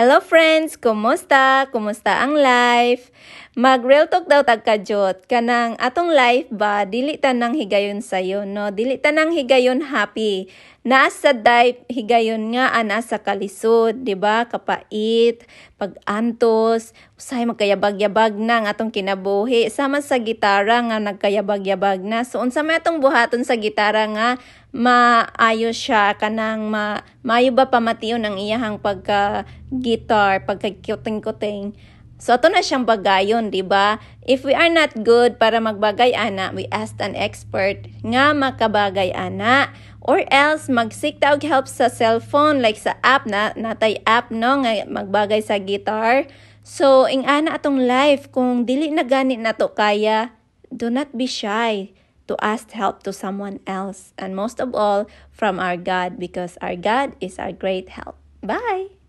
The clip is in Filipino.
Hello friends! Kumusta? Kumusta ang life? Mag real talk daw tag Kanang atong life ba, dili tanang higayon sayo, no? Dili tanang higayon happy. nasa sa higayon nga ana ah, sa kalisod, di ba? Kapait, pagantos, usay magkayabag-yabag na ang atong kinabuhi. Sama sa gitara nga nagkayabag-yabag na. So, unsa may atong buhaton sa gitara nga maayo siya kanang ma, maayo ba pamation ang iyahang pagka guitar pagka kuting-kuting So ato na siyang bagayon, 'di ba? If we are not good para magbagay ana, we ask an expert nga makabagay ana or else magseek ta og help sa cellphone like sa app na natay app no nga magbagay sa guitar. So ing ana atong life kung dili na gani nato kaya, do not be shy. to ask help to someone else, and most of all, from our God, because our God is our great help. Bye!